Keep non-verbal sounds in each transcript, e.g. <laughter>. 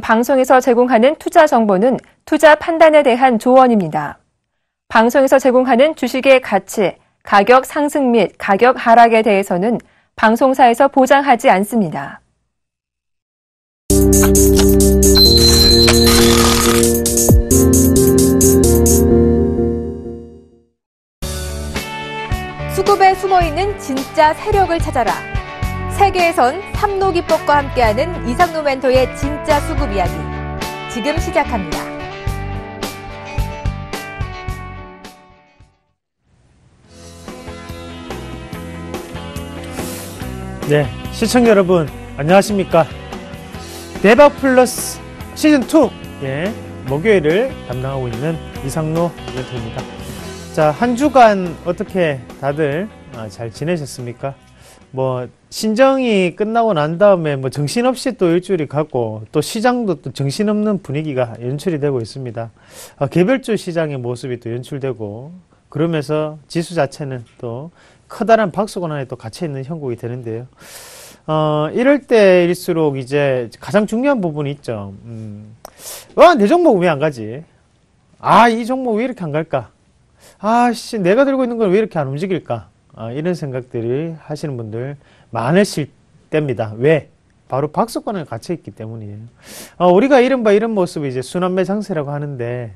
방송에서 제공하는 투자 정보는 투자 판단에 대한 조언입니다. 방송에서 제공하는 주식의 가치, 가격 상승 및 가격 하락에 대해서는 방송사에서 보장하지 않습니다. 수급에 숨어 있는 진짜 세력을 찾아라. 세계에선 삼노 기법과 함께하는 이상노 멘토의 진짜 수급 이야기. 지금 시작합니다. 네, 시청자 여러분 안녕하십니까? 대박 플러스 시즌 2 예, 목요일을 담당하고 있는 이상노 멘토입니다. 자, 한 주간 어떻게 다들 아, 잘 지내셨습니까? 뭐 신정이 끝나고 난 다음에 뭐 정신없이 또 일주일이 갔고 또 시장도 또 정신없는 분위기가 연출이 되고 있습니다. 아, 개별주 시장의 모습이 또 연출되고 그러면서 지수 자체는 또 커다란 박수권 안에 또 갇혀있는 형국이 되는데요. 어, 이럴 때일수록 이제 가장 중요한 부분이 있죠. 음, 와, 어, 내 종목 왜 안 가지? 아, 이 종목 왜 이렇게 안 갈까? 아, 씨, 내가 들고 있는 걸 왜 이렇게 안 움직일까? 아, 이런 생각들이 하시는 분들 많으실 때입니다. 왜? 바로 박수권을 갇혀있기 때문이에요. 어, 우리가 이른바 이런 모습이 이제 순환매 장세라고 하는데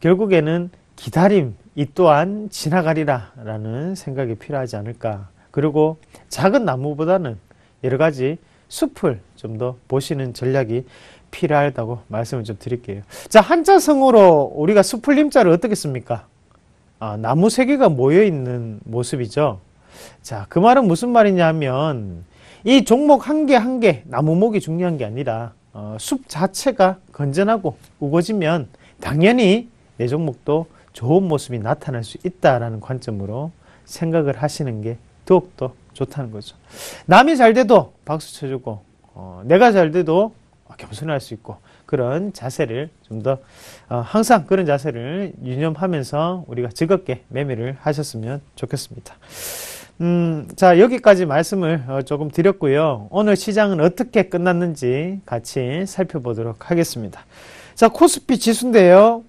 결국에는 기다림, 이 또한 지나가리라 라는 생각이 필요하지 않을까. 그리고 작은 나무보다는 여러 가지 숲을 좀 더 보시는 전략이 필요하다고 말씀을 좀 드릴게요. 자, 한자 성으로 우리가 숲을 님자를 어떻게 씁니까? 아, 나무 세 개가 모여 있는 모습이죠. 자, 그 말은 무슨 말이냐 하면 이 종목 한 개 한 개 나무목이 중요한 게 아니라 어, 숲 자체가 건전하고 우거지면 당연히 내 종목도 좋은 모습이 나타날 수 있다라는 관점으로 생각을 하시는 게 더욱더 좋다는 거죠. 남이 잘 돼도 박수 쳐주고 어, 내가 잘 돼도 겸손할 수 있고 그런 자세를 좀더 어, 항상 그런 자세를 유념하면서 우리가 즐겁게 매매를 하셨으면 좋겠습니다. 음, 자, 여기까지 말씀을 어, 조금 드렸고요. 오늘 시장은 어떻게 끝났는지 같이 살펴보도록 하겠습니다. 자, 코스피 지수인데요.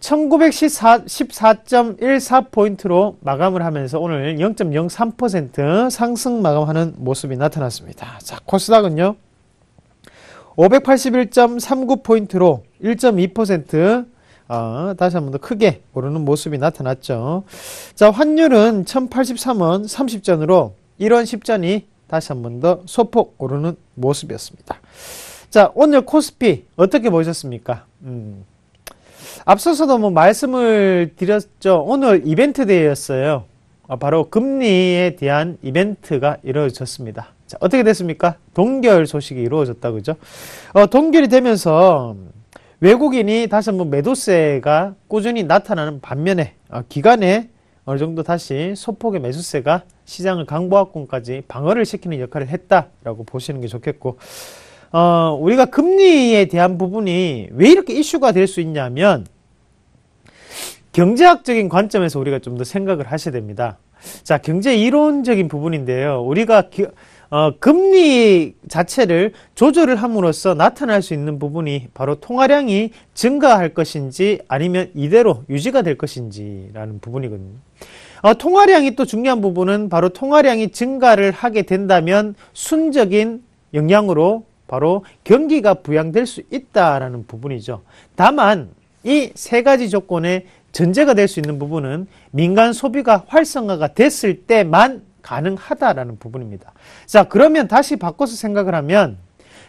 1914.14포인트로 마감을 하면서 오늘 0.03% 상승 마감하는 모습이 나타났습니다. 자, 코스닥은요. 581.39포인트로 1.2% 어, 다시 한 번 더 크게 오르는 모습이 나타났죠. 자, 환율은 1083원 30전으로 1원 10전이 다시 한 번 더 소폭 오르는 모습이었습니다. 자, 오늘 코스피 어떻게 보셨습니까? 음, 앞서서도 뭐 말씀을 드렸죠. 오늘 이벤트 대회였어요. 아, 바로 금리에 대한 이벤트가 이루어졌습니다. 자, 어떻게 됐습니까? 동결 소식이 이루어졌다 그죠? 어, 동결이 되면서 외국인이 다시 한번 매도세가 꾸준히 나타나는 반면에 어, 기간에 어느 정도 다시 소폭의 매수세가 시장을 강보합권까지 방어를 시키는 역할을 했다라고 보시는 게 좋겠고 어, 우리가 금리에 대한 부분이 왜 이렇게 이슈가 될 수 있냐면 경제학적인 관점에서 우리가 좀 더 생각을 하셔야 됩니다. 자, 경제 이론적인 부분인데요. 우리가 기, 어, 금리 자체를 조절을 함으로써 나타날 수 있는 부분이 바로 통화량이 증가할 것인지 아니면 이대로 유지가 될 것인지라는 부분이거든요. 어, 통화량이 또 중요한 부분은 바로 통화량이 증가를 하게 된다면 순적인 영향으로 바로 경기가 부양될 수 있다라는 부분이죠. 다만 이 세 가지 조건의 전제가 될 수 있는 부분은 민간 소비가 활성화가 됐을 때만 가능하다라는 부분입니다. 자, 그러면 다시 바꿔서 생각을 하면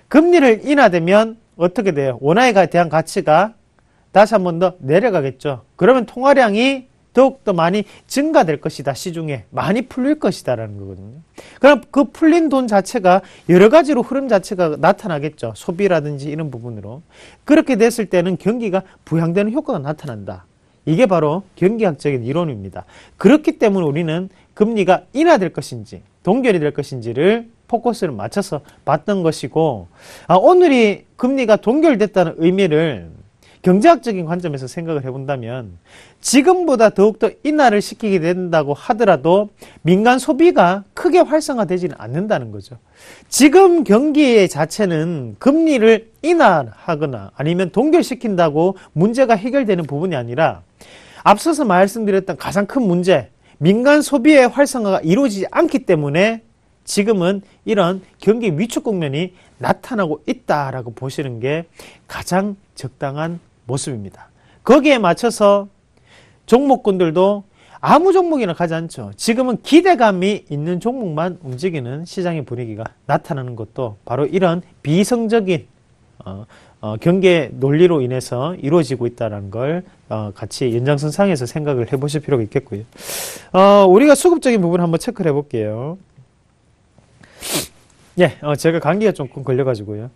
금리를 인하되면 어떻게 돼요? 원화에 대한 가치가 다시 한 번 더 내려가겠죠. 그러면 통화량이 더욱더 많이 증가될 것이다. 시중에 많이 풀릴 것이다라는 거거든요. 그럼 그 풀린 돈 자체가 여러 가지로 흐름 자체가 나타나겠죠. 소비라든지 이런 부분으로. 그렇게 됐을 때는 경기가 부양되는 효과가 나타난다. 이게 바로 경기학적인 이론입니다. 그렇기 때문에 우리는 금리가 인하될 것인지 동결이 될 것인지를 포커스를 맞춰서 봤던 것이고 아, 오늘이 금리가 동결됐다는 의미를 경제학적인 관점에서 생각을 해본다면 지금보다 더욱더 인하를 시키게 된다고 하더라도 민간 소비가 크게 활성화되지는 않는다는 거죠. 지금 경기 자체는 금리를 인하하거나 아니면 동결시킨다고 문제가 해결되는 부분이 아니라 앞서서 말씀드렸던 가장 큰 문제 민간 소비의 활성화가 이루어지지 않기 때문에 지금은 이런 경기 위축 국면이 나타나고 있다라고 보시는 게 가장 적당한 모습입니다. 거기에 맞춰서 종목군들도 아무 종목이나 가지 않죠. 지금은 기대감이 있는 종목만 움직이는 시장의 분위기가 나타나는 것도 바로 이런 비성적인 어, 어, 경계 논리로 인해서 이루어지고 있다는 걸 어, 같이 연장선상에서 생각을 해보실 필요가 있겠고요. 어, 우리가 수급적인 부분 한번 체크를 해볼게요. 예, 어, 제가 감기가 조금 걸려가지고요.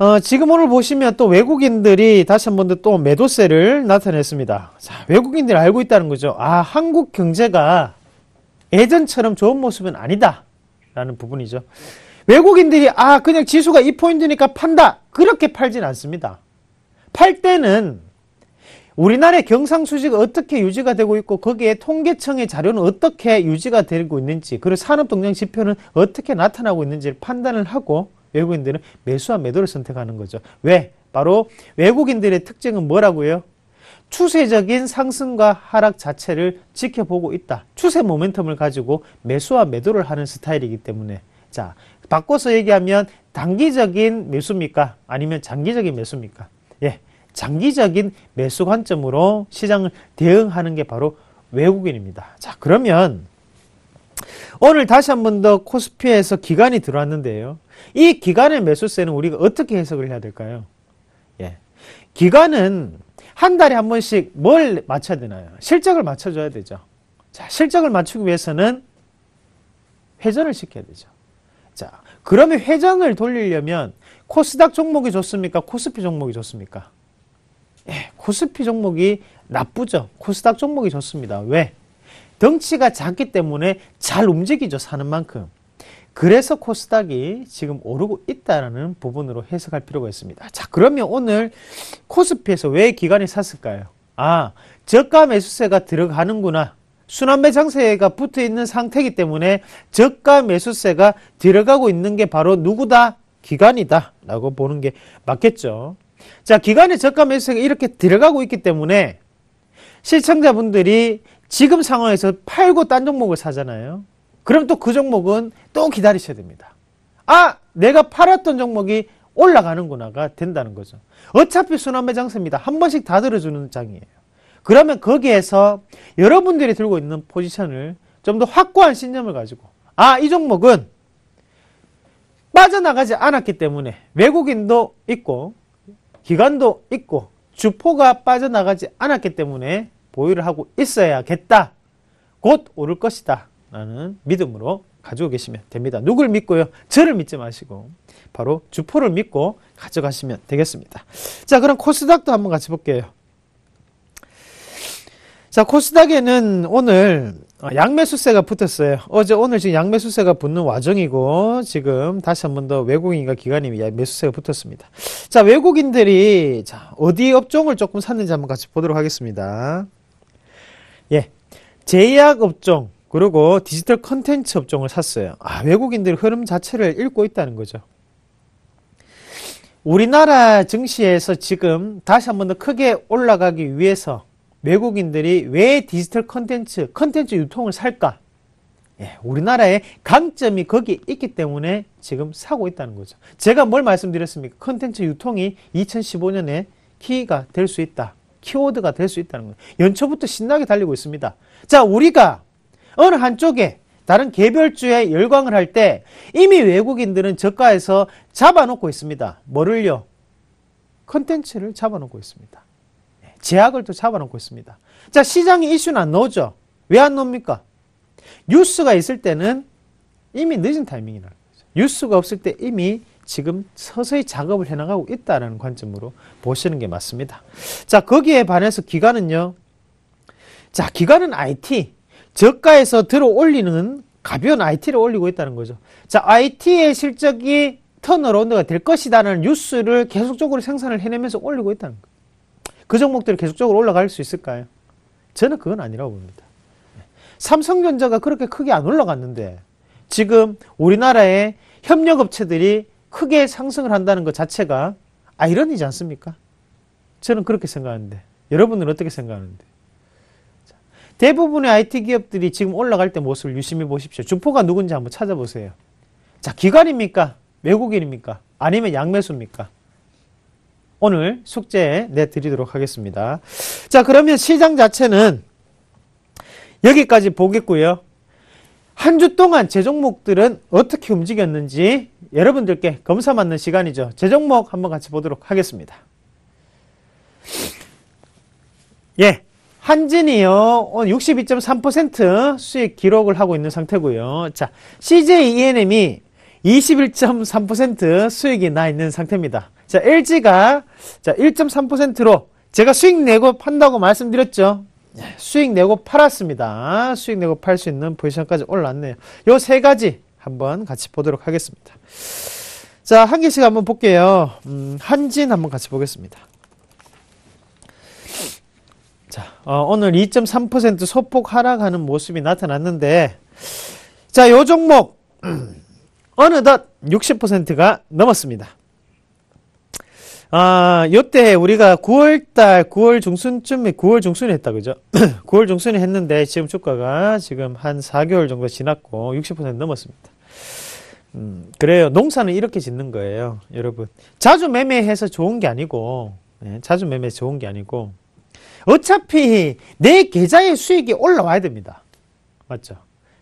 어, 지금 오늘 보시면 또 외국인들이 다시 한번더또 매도세를 나타냈습니다. 자, 외국인들이 알고 있다는 거죠. 아, 한국 경제가 예전처럼 좋은 모습은 아니다. 라는 부분이죠. 외국인들이 아, 그냥 지수가 이포인트니까 판다. 그렇게 팔진 않습니다. 팔 때는 우리나라의 경상수지가 어떻게 유지가 되고 있고 거기에 통계청의 자료는 어떻게 유지가 되고 있는지 그리고 산업동향 지표는 어떻게 나타나고 있는지를 판단을 하고 외국인들은 매수와 매도를 선택하는 거죠. 왜? 바로 외국인들의 특징은 뭐라고요? 추세적인 상승과 하락 자체를 지켜보고 있다. 추세 모멘텀을 가지고 매수와 매도를 하는 스타일이기 때문에 자 바꿔서 얘기하면 단기적인 매수입니까? 아니면 장기적인 매수입니까? 예, 장기적인 매수 관점으로 시장을 대응하는 게 바로 외국인입니다. 자 그러면 오늘 다시 한 번 더 코스피에서 기간이 들어왔는데요. 이 기간의 매수세는 우리가 어떻게 해석을 해야 될까요? 예. 기간은 한 달에 한 번씩 뭘 맞춰야 되나요? 실적을 맞춰줘야 되죠. 자, 실적을 맞추기 위해서는 회전을 시켜야 되죠. 자, 그러면 회전을 돌리려면 코스닥 종목이 좋습니까? 코스피 종목이 좋습니까? 예, 코스피 종목이 나쁘죠. 코스닥 종목이 좋습니다. 왜? 덩치가 작기 때문에 잘 움직이죠. 사는 만큼. 그래서 코스닥이 지금 오르고 있다라는 부분으로 해석할 필요가 있습니다. 자, 그러면 오늘 코스피에서 왜 기관이 샀을까요? 아, 저가 매수세가 들어가는구나. 순환 매장세가 붙어 있는 상태이기 때문에 저가 매수세가 들어가고 있는 게 바로 누구다? 기관이다. 라고 보는 게 맞겠죠. 자, 기관의 저가 매수세가 이렇게 들어가고 있기 때문에 시청자분들이 지금 상황에서 팔고 딴 종목을 사잖아요. 그럼 또 그 종목은 또 기다리셔야 됩니다. 아! 내가 팔았던 종목이 올라가는구나가 된다는 거죠. 어차피 순환매 장세입니다. 한 번씩 다 들어주는 장이에요. 그러면 거기에서 여러분들이 들고 있는 포지션을 좀 더 확고한 신념을 가지고 아, 이 종목은 빠져나가지 않았기 때문에 외국인도 있고 기관도 있고 주포가 빠져나가지 않았기 때문에 보유를 하고 있어야겠다. 곧 오를 것이다. 라는 믿음으로 가지고 계시면 됩니다. 누굴 믿고요? 저를 믿지 마시고 바로 주포를 믿고 가져가시면 되겠습니다. 자, 그럼 코스닥도 한번 같이 볼게요. 자, 코스닥에는 오늘 아, 양매수세가 붙었어요. 어제 오늘 지금 양매수세가 붙는 와중이고 지금 다시 한 번 더 외국인과 기관이 양매수세가 붙었습니다. 자, 외국인들이 자, 어디 업종을 조금 샀는지 한번 같이 보도록 하겠습니다. 예. 제약 업종 그리고 디지털 컨텐츠 업종을 샀어요. 아, 외국인들 흐름 자체를 읽고 있다는 거죠. 우리나라 증시에서 지금 다시 한 번 더 크게 올라가기 위해서 외국인들이 왜 디지털 컨텐츠, 컨텐츠 유통을 살까? 예, 우리나라의 강점이 거기 있기 때문에 지금 사고 있다는 거죠. 제가 뭘 말씀드렸습니까? 컨텐츠 유통이 2015년에 키가 될 수 있다. 키워드가 될 수 있다는 거예요. 연초부터 신나게 달리고 있습니다. 자, 우리가 어느 한쪽에 다른 개별주에 열광을 할 때 이미 외국인들은 저가에서 잡아놓고 있습니다. 뭐를요? 컨텐츠를 잡아놓고 있습니다. 예, 제약을 또 잡아놓고 있습니다. 자, 시장에 이슈는 안 나오죠? 왜안놓옵니까 뉴스가 있을 때는 이미 늦은 타이밍이나는 거죠. 뉴스가 없을 때 이미 지금 서서히 작업을 해나가고 있다는 관점으로 보시는 게 맞습니다. 자, 거기에 반해서 기간은요. 자, 기간은 IT. 저가에서 들어 올리는 가벼운 IT를 올리고 있다는 거죠. 자, IT의 실적이 턴어라운드가 될 것이다는 뉴스를 계속적으로 생산을 해내면서 올리고 있다는 거예요. 그 종목들이 계속적으로 올라갈 수 있을까요? 저는 그건 아니라고 봅니다. 삼성전자가 그렇게 크게 안 올라갔는데 지금 우리나라의 협력업체들이 크게 상승을 한다는 것 자체가 아이러니지 않습니까? 저는 그렇게 생각하는데 여러분은 어떻게 생각하는데? 대부분의 IT 기업들이 지금 올라갈 때 모습을 유심히 보십시오. 주포가 누군지 한번 찾아보세요. 자, 기관입니까? 외국인입니까? 아니면 양매수입니까? 오늘 숙제 내드리도록 하겠습니다. 자, 그러면 시장 자체는 여기까지 보겠고요. 한주 동안 제 종목들은 어떻게 움직였는지 여러분들께 검사 맞는 시간이죠. 제 종목 한번 같이 보도록 하겠습니다. 예, 한진이요. 62.3% 수익 기록을 하고 있는 상태고요. 자, CJ ENM이 21.3% 수익이 나 있는 상태입니다. 자, LG가 1.3%로 제가 수익 내고 판다고 말씀드렸죠. 네, 수익 내고 팔았습니다. 수익 내고 팔 수 있는 포지션까지 올랐네요. 요 세 가지 한번 같이 보도록 하겠습니다. 자, 한 개씩 한번 볼게요. 음, 한진 한번 같이 보겠습니다. 자, 어, 오늘 2.3% 소폭 하락하는 모습이 나타났는데, 자, 요 종목, <clears throat> 어느덧 60%가 넘었습니다. 아, 요때 우리가 9월달, 9월 중순쯤에, 9월 중순에 했다, 그죠? 9월 <clears throat> 중순에 했는데, 지금 주가가 지금 한 4개월 정도 지났고, 60% 넘었습니다. 음, 그래요. 농사는 이렇게 짓는 거예요, 여러분. 자주 매매해서 좋은 게 아니고, 네, 자주 매매 좋은 게 아니고, 어차피 내 계좌의 수익이 올라와야 됩니다. 맞죠?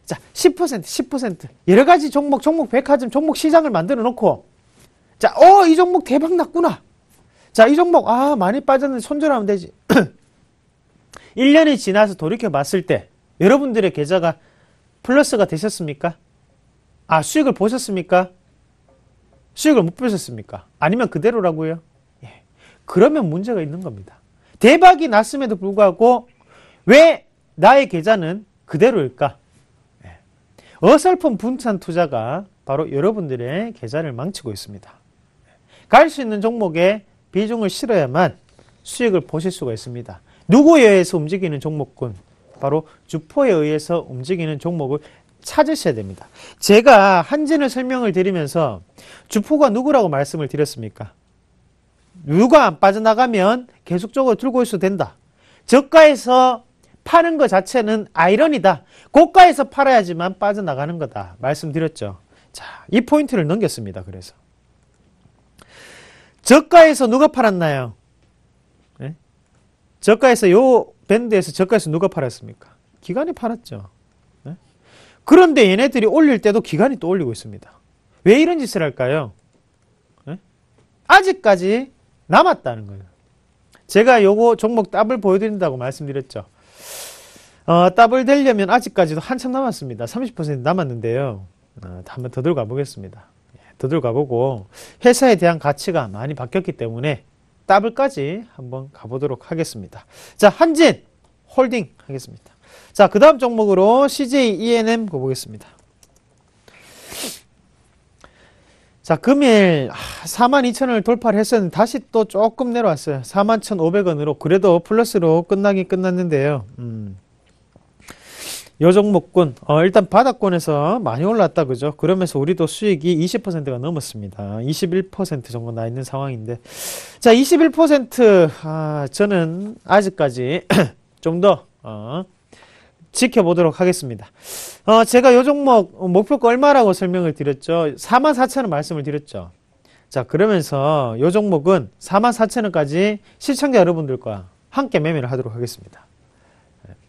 자, 10%, 10%. 여러 가지 종목, 종목 백화점, 종목 시장을 만들어 놓고, 자, 어, 이 종목 대박 났구나. 자, 이 종목, 아, 많이 빠졌는데 손절하면 되지. 1년이 <clears throat> 지나서 돌이켜 봤을 때 여러분들의 계좌가 플러스가 되셨습니까? 아, 수익을 보셨습니까? 수익을 못 보셨습니까? 아니면 그대로라고요? 예. 그러면 문제가 있는 겁니다. 대박이 났음에도 불구하고 왜 나의 계좌는 그대로일까? 예. 어설픈 분산 투자가 바로 여러분들의 계좌를 망치고 있습니다. 갈 수 있는 종목에 비중을 실어야만 수익을 보실 수가 있습니다. 누구에 의해서 움직이는 종목군? 바로 주포에 의해서 움직이는 종목을 찾으셔야 됩니다. 제가 한진을 설명을 드리면서 주포가 누구라고 말씀을 드렸습니까? 누가 안 빠져나가면 계속적으로 들고 있어도 된다. 저가에서 파는 것 자체는 아이러니다. 고가에서 팔아야지만 빠져나가는 거다. 말씀드렸죠. 자, 이 포인트를 넘겼습니다. 그래서. 저가에서 누가 팔았나요? 네? 저가에서 요 밴드에서 저가에서 누가 팔았습니까? 기관이 팔았죠. 네? 그런데 얘네들이 올릴 때도 기관이 또 올리고 있습니다. 왜 이런 짓을 할까요? 네? 아직까지 남았다는 거예요. 제가 요거 종목 답을 보여드린다고 말씀드렸죠. 어, 답을 되려면 아직까지도 한참 남았습니다. 30% 남았는데요. 어, 한번 더 들고 가보겠습니다. 더들어가 보고 회사에 대한 가치가 많이 바뀌었기 때문에 따블까지 한번 가보도록 하겠습니다. 자, 한진 홀딩 하겠습니다. 자, 그 다음 종목으로 CJ E&M 보겠습니다. 자, 금일 42,000원을 아, 돌파를 했었는데 다시 또 조금 내려왔어요. 41,500원으로 그래도 플러스로 끝나긴 끝났는데요. 음. 여정목군 어, 일단 바닥권에서 많이 올랐다 그죠 그러면서 우리도 수익이 20%가 넘었습니다 21% 정도 나 있는 상황인데 자 21% 아, 저는 아직까지 <clears throat> 좀더 어, 지켜보도록 하겠습니다 어, 제가 요 종목 목표가 얼마라고 설명을 드렸죠 44,000원 말씀을 드렸죠 자 그러면서 요 종목은 44,000원까지 시청자 여러분들과 함께 매매를 하도록 하겠습니다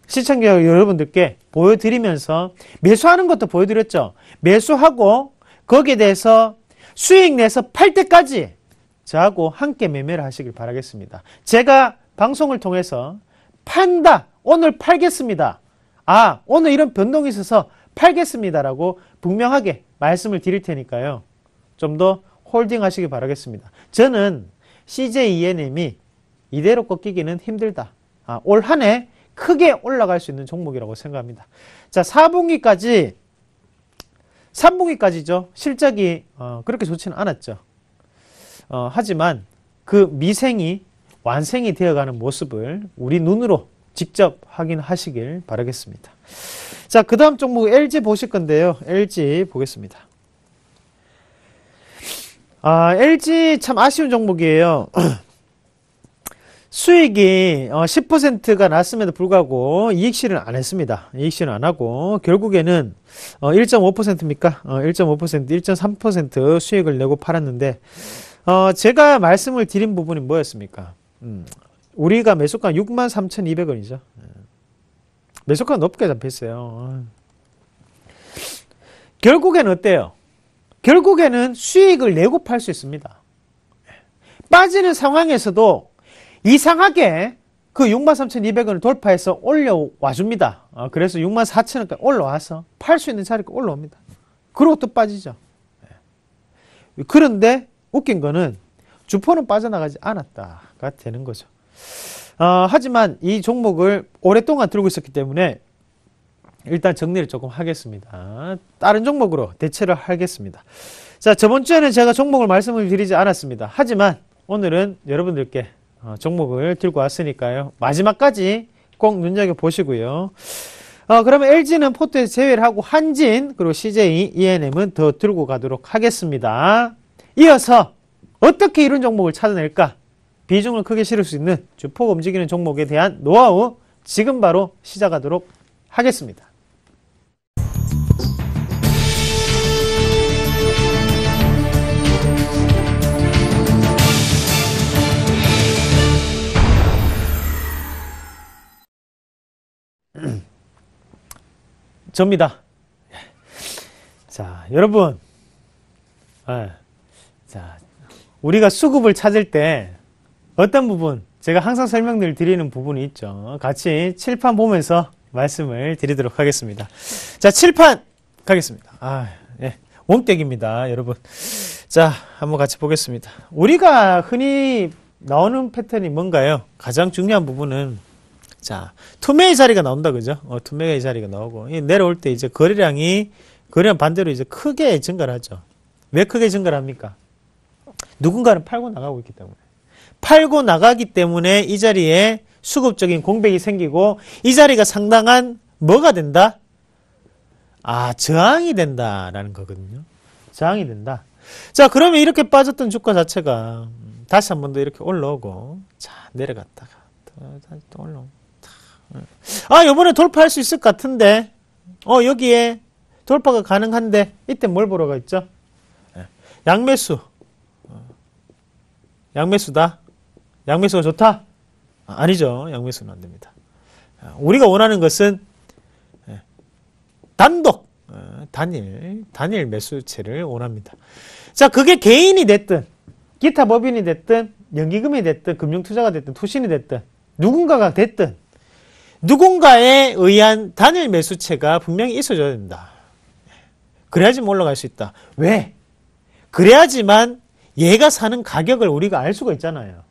시청자 여러분들께 보여드리면서 매수하는 것도 보여드렸죠. 매수하고 거기에 대해서 수익 내서 팔 때까지 저하고 함께 매매를 하시길 바라겠습니다. 제가 방송을 통해서 판다. 오늘 팔겠습니다. 아, 오늘 이런 변동이 있어서 팔겠습니다라고 분명하게 말씀을 드릴 테니까요. 좀 더 홀딩 하시길 바라겠습니다. 저는 CJ ENM이 이대로 꺾이기는 힘들다. 아, 올 한해 크게 올라갈 수 있는 종목이라고 생각합니다. 자, 4분기까지 3분기까지죠. 실적이 어, 그렇게 좋지는 않았죠. 어, 하지만 그 미생이 완생이 되어가는 모습을 우리 눈으로 직접 확인하시길 바라겠습니다. 자, 그 다음 종목 LG 보실 건데요. LG 보겠습니다. 아, LG 참 아쉬운 종목이에요. <clears throat> 수익이 10%가 어, 났음에도 불구하고 이익 실현 안 했습니다. 이익 실현 안 하고 결국에는 1.5%입니까? 1.5%, 1.3% 수익을 내고 팔았는데 어, 제가 말씀을 드린 부분이 뭐였습니까? 음, 우리가 매수가 63,200원이죠. 음, 매수가 높게 잡혔어요. 결국에는 어때요? 결국에는 수익을 내고 팔 수 있습니다. 빠지는 상황에서도 이상하게 그6 3 2 0 0원을 돌파해서 올려와 줍니다. 어, 그래서 64,000원까지 올라와서 팔 수 있는 자리가 올라옵니다. 그리고 또 빠지죠. 예. 그런데 웃긴 거는 주포는 빠져나가지 않았다가 되는 거죠. 어, 하지만 이 종목을 오랫동안 들고 있었기 때문에 일단 정리를 조금 하겠습니다. 다른 종목으로 대체를 하겠습니다. 자, 저번 주에는 제가 종목을 말씀을 드리지 않았습니다. 하지만 오늘은 여러분들께 어, 종목을 들고 왔으니까요. 마지막까지 꼭 눈여겨보시고요. 어, 그러면 LG는 포트에서 제외를 하고 한진 그리고 CJ, ENM은 더 들고 가도록 하겠습니다. 이어서 어떻게 이런 종목을 찾아낼까? 비중을 크게 실을 수 있는 주폭 움직이는 종목에 대한 노하우 지금 바로 시작하도록 하겠습니다. 접니다. 자, 여러분. 네. 자, 우리가 수급을 찾을 때 어떤 부분, 제가 항상 설명을 드리는 부분이 있죠. 같이 칠판 보면서 말씀을 드리도록 하겠습니다. 자, 칠판 가겠습니다. 아, 예. 몸떼기입니다, 여러분. 자, 한번 같이 보겠습니다. 우리가 흔히 나오는 패턴이 뭔가요? 가장 중요한 부분은 자, 투매의 자리가 나온다, 그죠? 어, 투매의 자리가 나오고. 내려올 때 이제 거래량이, 거래량 반대로 이제 크게 증가를 하죠. 왜 크게 증가를 합니까? 누군가는 팔고 나가고 있기 때문에. 팔고 나가기 때문에 이 자리에 수급적인 공백이 생기고, 이 자리가 상당한 뭐가 된다? 아, 저항이 된다라는 거거든요. 저항이 된다. 자, 그러면 이렇게 빠졌던 주가 자체가 다시 한 번 더 이렇게 올라오고, 자, 내려갔다가, 또, 또 올라오고. 예. 아, 요번에 돌파할 수 있을 것 같은데. 어, 여기에 돌파가 가능한데. 이때 뭘 보러 가있죠? 예. 양매수. 어. 양매수다. 양매수가 좋다? 아, 아니죠. 양매수는 안 됩니다. 아, 우리가 원하는 것은 예. 단독, 어, 단일, 단일 매수체를 원합니다. 자, 그게 개인이 됐든, 기타 법인이 됐든, 연기금이 됐든, 금융투자가 됐든, 투신이 됐든, 누군가가 됐든, 누군가에 의한 단일 매수체가 분명히 있어줘야 된다. 그래야지만 올라갈 수 있다. 왜? 그래야지만 얘가 사는 가격을 우리가 알 수가 있잖아요.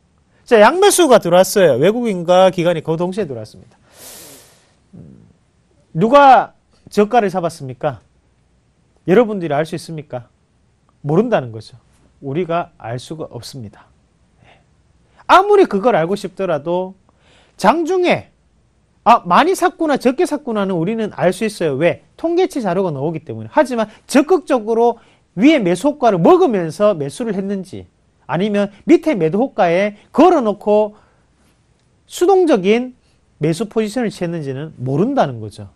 자, 양매수가 들어왔어요. 외국인과 기관이 그 동시에 들어왔습니다. 음, 누가 저가를 잡았습니까? 여러분들이 알 수 있습니까? 모른다는 거죠. 우리가 알 수가 없습니다. 예. 아무리 그걸 알고 싶더라도 장중에 아 많이 샀구나 적게 샀구나는 우리는 알 수 있어요. 왜? 통계치 자료가 나오기 때문에. 하지만 적극적으로 위에 매수 효과를 먹으면서 매수를 했는지 아니면 밑에 매도 효과에 걸어놓고 수동적인 매수 포지션을 취했는지는 모른다는 거죠.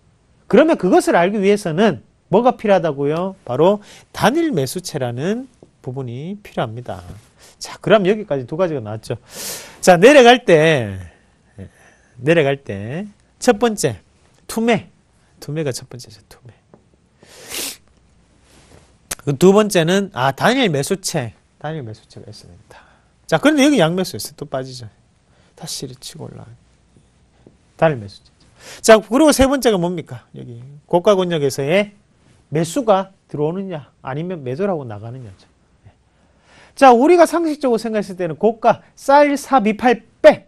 그러면 그것을 알기 위해서는 뭐가 필요하다고요? 바로 단일 매수체라는 부분이 필요합니다. 자, 그럼 여기까지 두 가지가 나왔죠. 자, 내려갈 때, 예, 내려갈 때, 첫 번째, 투매. 투매가 첫 번째죠, 투매. 그 두 번째는 아 단일 매수체 단일 매수체가 있어야 된다 자 그런데 여기 양매수 있어 요또 빠지죠 다시 이렇 치고 올라 단일 매수체 자 그리고 세 번째가 뭡니까 여기 고가 권역에서의 매수가 들어오느냐 아니면 매도라고 나가느냐죠 네. 자 우리가 상식적으로 생각했을 때는 고가 쌀 428빼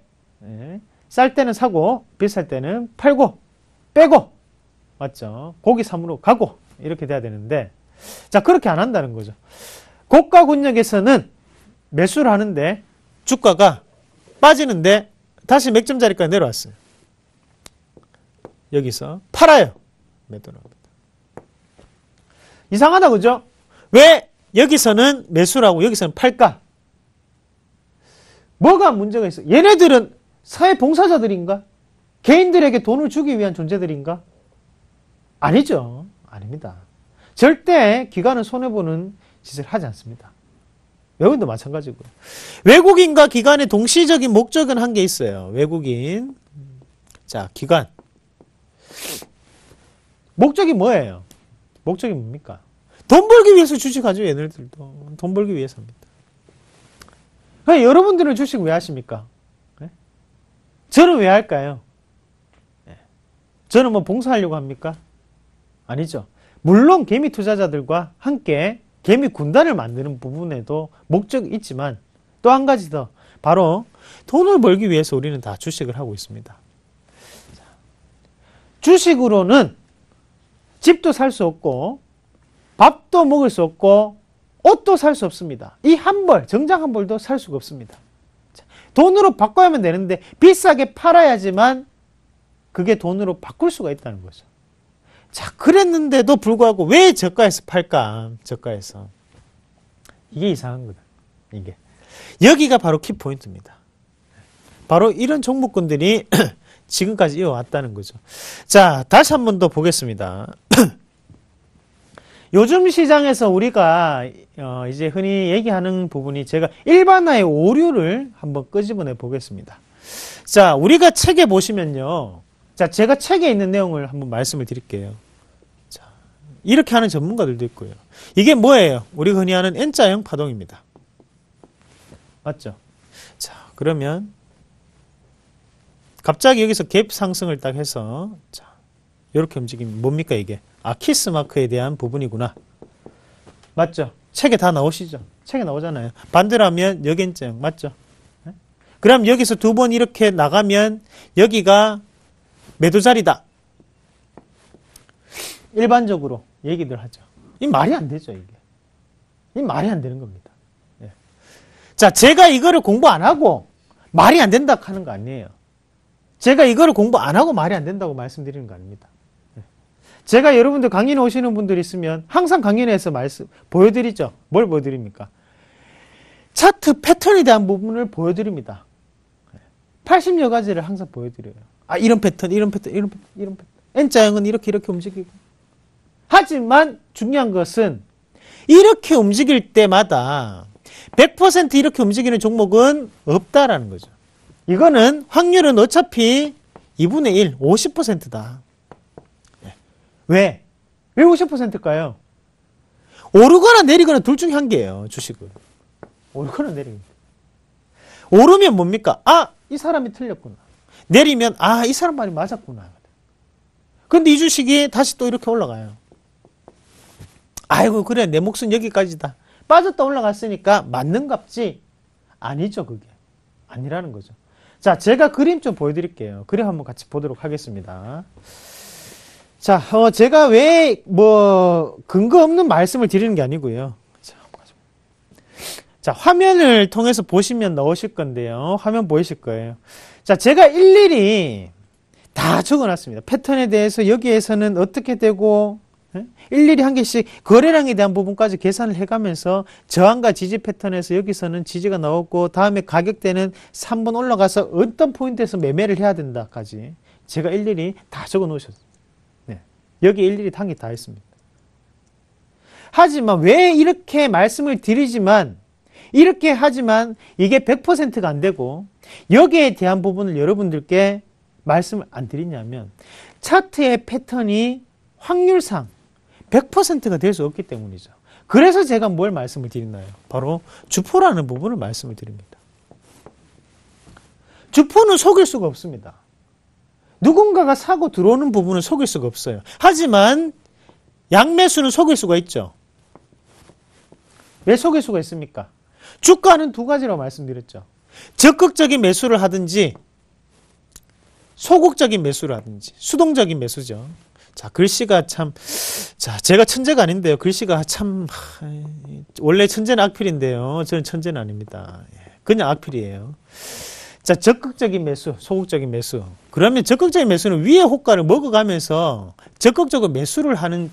쌀 때는 사고 비쌀 때는 팔고 빼고 맞죠? 고기 삼으로 가고 이렇게 돼야 되는데 자 그렇게 안 한다는 거죠. 고가 군역에서는 매수를 하는데 주가가 빠지는데 다시 맥점 자리까지 내려왔어요. 여기서 팔아요. 매도를 합니다. 이상하다 그죠? 왜 여기서는 매수라고 여기서는 팔까? 뭐가 문제가 있어? 얘네들은 사회 봉사자들인가? 개인들에게 돈을 주기 위한 존재들인가? 아니죠. 아닙니다. 절대 기관은 손해보는 짓을 하지 않습니다. 외국인도 마찬가지고요. 외국인과 기관의 동시적인 목적은 한 게 있어요. 외국인. 자, 기관. 목적이 뭐예요? 목적이 뭡니까? 돈 벌기 위해서 주식하죠, 얘네들도. 돈 벌기 위해서입니다. 그러니까 여러분들은 주식 왜 하십니까? 저는 왜 할까요? 예. 저는 뭐 봉사하려고 합니까? 아니죠. 물론 개미 투자자들과 함께 개미 군단을 만드는 부분에도 목적이 있지만 또 한 가지 더 바로 돈을 벌기 위해서 우리는 다 주식을 하고 있습니다. 주식으로는 집도 살 수 없고 밥도 먹을 수 없고 옷도 살 수 없습니다. 이 한 벌, 정장 한 벌도 살 수가 없습니다. 돈으로 바꿔야 하면 되는데 비싸게 팔아야지만 그게 돈으로 바꿀 수가 있다는 거죠. 자, 그랬는데도 불구하고 왜 저가에서 팔까? 저가에서. 이게 이상한 거다. 이게. 여기가 바로 키포인트입니다. 바로 이런 종목군들이 <clears throat> 지금까지 이어왔다는 거죠. 자, 다시 한 번 더 보겠습니다. <clears throat> 요즘 시장에서 우리가 어 이제 흔히 얘기하는 부분이 제가 일반화의 오류를 한번 끄집어내 보겠습니다. 자, 우리가 책에 보시면요. 자, 제가 책에 있는 내용을 한번 말씀을 드릴게요. 자, 이렇게 하는 전문가들도 있고요. 이게 뭐예요? 우리 흔히 하는 N자형 파동입니다. 맞죠? 자, 그러면 갑자기 여기서 갭 상승을 딱 해서 자, 이렇게 움직이면 뭡니까 이게? 아 키스 마크에 대한 부분이구나. 맞죠? 책에 다 나오시죠? 책에 나오잖아요. 반대로 하면 여견증 맞죠? 네? 그럼 여기서 두 번 이렇게 나가면 여기가 매도자리다. 일반적으로 얘기들 하죠. 이 말이 안 되죠, 이게. 이 말이 안 되는 겁니다. 예. 자, 제가 이거를 공부 안 하고 말이 안 된다 고 하는 거 아니에요. 제가 이거를 공부 안 하고 말이 안 된다고 말씀드리는 거 아닙니다. 제가 여러분들 강연 오시는 분들 있으면 항상 강연에서 말씀 보여드리죠. 뭘 보여드립니까? 차트 패턴에 대한 부분을 보여드립니다. 80여 가지를 항상 보여드려요. 아 이런 패턴, 이런 패턴, 이런 패턴, 이런 패턴. N자형은 이렇게 이렇게 움직이고. 하지만 중요한 것은 이렇게 움직일 때마다 100% 이렇게 움직이는 종목은 없다라는 거죠. 이거는 확률은 어차피 2분의 1, 50%다. 왜? 왜 50%일까요? 오르거나 내리거나 둘 중에 한 개예요. 주식은. 오르거나 내리거나. 오르면 뭡니까? 아! 이 사람이 틀렸구나. 내리면 아! 이 사람 말이 맞았구나. 근데 이 주식이 다시 또 이렇게 올라가요. 아이고 그래 내 몫은 여기까지다. 빠졌다 올라갔으니까 맞는 값지? 아니죠 그게. 아니라는 거죠. 자 제가 그림 좀 보여드릴게요. 그림 한번 같이 보도록 하겠습니다. 자, 어, 제가 왜, 뭐, 근거 없는 말씀을 드리는 게 아니고요. 자, 화면을 통해서 보시면 나오실 건데요. 화면 보이실 거예요. 자, 제가 일일이 다 적어 놨습니다. 패턴에 대해서 여기에서는 어떻게 되고, 예? 일일이 한 개씩 거래량에 대한 부분까지 계산을 해가면서 저항과 지지 패턴에서 여기서는 지지가 나왔고 다음에 가격대는 3번 올라가서 어떤 포인트에서 매매를 해야 된다까지 제가 일일이 다 적어 놓으셨습니다. 여기 일일이 당게다 있습니다. 하지만 왜 이렇게 말씀을 드리지만 이렇게 하지만 이게 100%가 안 되고 여기에 대한 부분을 여러분들께 말씀을 안 드리냐면 차트의 패턴이 확률상 100%가 될 수 없기 때문이죠. 그래서 제가 뭘 말씀을 드리나요? 바로 주포라는 부분을 말씀을 드립니다. 주포는 속일 수가 없습니다. 누군가가 사고 들어오는 부분은 속일 수가 없어요. 하지만 양매수는 속일 수가 있죠. 왜 속일 수가 있습니까? 주가는 두 가지로 말씀드렸죠. 적극적인 매수를 하든지 소극적인 매수를 하든지 수동적인 매수죠. 자 글씨가 참자 제가 천재가 아닌데요. 글씨가 참 원래 천재는 악필인데요. 저는 천재는 아닙니다. 예, 그냥 악필이에요. 자, 적극적인 매수, 소극적인 매수. 그러면 적극적인 매수는 위에 호가를 먹어가면서 적극적으로 매수를 하는